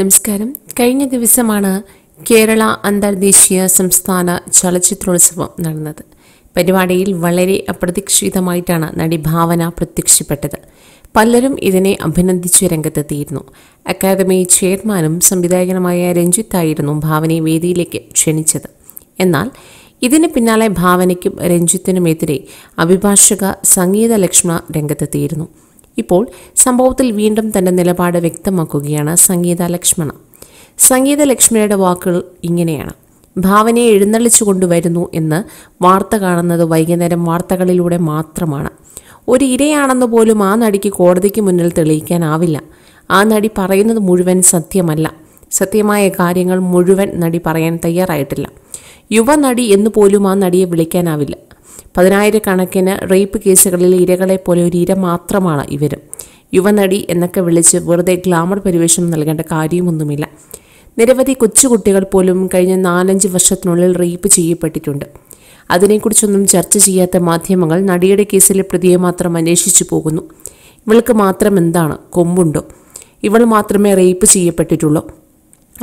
നമസ്കാരം കഴിഞ്ഞ ദിവസമാണ് കേരള അന്തർദേശീയ സംസ്ഥാന ചലച്ചിത്രോത്സവം നടന്നത് പരിപാടിയിൽ വളരെ അപ്രതീക്ഷിതമായിട്ടാണ് നടി ഭാവന പ്രത്യക്ഷപ്പെട്ടത് പലരും ഇതിനെ അഭിനന്ദിച്ച് രംഗത്തെത്തിയിരുന്നു അക്കാദമി ചെയർമാനും സംവിധായകനുമായ രഞ്ജിത്തായിരുന്നു ഭാവനയെ വേദിയിലേക്ക് ക്ഷണിച്ചത് എന്നാൽ ഇതിന് പിന്നാലെ ഭാവനയ്ക്കും രഞ്ജിത്തിനുമെതിരെ അഭിഭാഷക സംഗീത ലക്ഷ്മണ രംഗത്തെത്തിയിരുന്നു ഇപ്പോൾ സംഭവത്തിൽ വീണ്ടും തന്റെ നിലപാട് വ്യക്തമാക്കുകയാണ് സംഗീത ലക്ഷ്മണ സംഗീത ലക്ഷ്മിയുടെ വാക്കുകൾ ഇങ്ങനെയാണ് ഭാവനയെ എഴുന്നള്ളിച്ചു കൊണ്ടുവരുന്നു എന്ന് വാർത്ത കാണുന്നത് വൈകുന്നേരം വാർത്തകളിലൂടെ മാത്രമാണ് ഒരു ഇരയാണെന്ന് പോലും ആ നടിക്ക് കോടതിക്ക് മുന്നിൽ തെളിയിക്കാനാവില്ല ആ നടി പറയുന്നത് മുഴുവൻ സത്യമല്ല സത്യമായ കാര്യങ്ങൾ മുഴുവൻ നടി പറയാൻ തയ്യാറായിട്ടില്ല യുവനടി എന്ന് പോലും ആ നടിയെ വിളിക്കാനാവില്ല പതിനായിരക്കണക്കിന് റേപ്പ് കേസുകളിൽ ഇരകളെ പോലെ ഒരു ഇര മാത്രമാണ് ഇവരും യുവനടി എന്നൊക്കെ വിളിച്ച് വെറുതെ ഗ്ലാമർ പരിവേഷം നൽകേണ്ട കാര്യമൊന്നുമില്ല നിരവധി കൊച്ചുകുട്ടികൾ പോലും കഴിഞ്ഞ നാലഞ്ച് വർഷത്തിനുള്ളിൽ റേപ്പ് ചെയ്യപ്പെട്ടിട്ടുണ്ട് അതിനെക്കുറിച്ചൊന്നും ചർച്ച ചെയ്യാത്ത മാധ്യമങ്ങൾ നടിയുടെ കേസിലെ പ്രതിയെ മാത്രം അന്വേഷിച്ചു പോകുന്നു ഇവൾക്ക് മാത്രം എന്താണ് കൊമ്പുണ്ടോ ഇവൾ മാത്രമേ റേപ്പ് ചെയ്യപ്പെട്ടിട്ടുള്ളൂ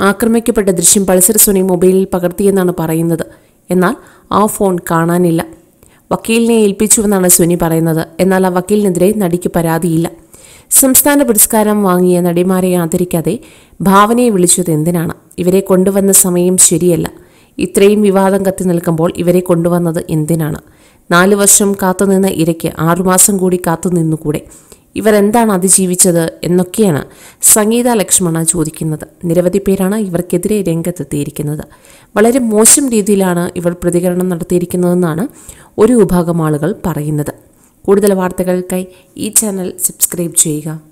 ആക്രമിക്കപ്പെട്ട ദൃശ്യം പൾസർ സുനി മൊബൈലിൽ പകർത്തിയെന്നാണ് പറയുന്നത് എന്നാൽ ആ ഫോൺ കാണാനില്ല വക്കീലിനെ ഏൽപ്പിച്ചുവെന്നാണ് സുനി പറയുന്നത് എന്നാൽ ആ വക്കീലിനെതിരെ നടിക്ക് പരാതിയില്ല സംസ്ഥാന പുരസ്കാരം വാങ്ങിയ നടിമാരെ ആദരിക്കാതെ ഭാവനയെ വിളിച്ചത് എന്തിനാണ് ഇവരെ കൊണ്ടുവന്ന സമയം ശരിയല്ല ഇത്രയും വിവാദം കത്തി നിൽക്കുമ്പോൾ ഇവരെ കൊണ്ടുവന്നത് എന്തിനാണ് നാലു വർഷം കാത്തുനിന്ന ഇരയ്ക്ക് ആറുമാസം കൂടി കാത്തുനിന്നുകൂടെ ഇവർ എന്താണ് അതിജീവിച്ചത് എന്നൊക്കെയാണ് സംഗീത ലക്ഷ്മണ ചോദിക്കുന്നത് നിരവധി പേരാണ് ഇവർക്കെതിരെ രംഗത്തെത്തിയിരിക്കുന്നത് വളരെ മോശം രീതിയിലാണ് ഇവർ പ്രതികരണം നടത്തിയിരിക്കുന്നതെന്നാണ് ഒരു വിഭാഗം ആളുകൾ പറയുന്നത് കൂടുതൽ വാർത്തകൾക്കായി ഈ ചാനൽ സബ്സ്ക്രൈബ് ചെയ്യുക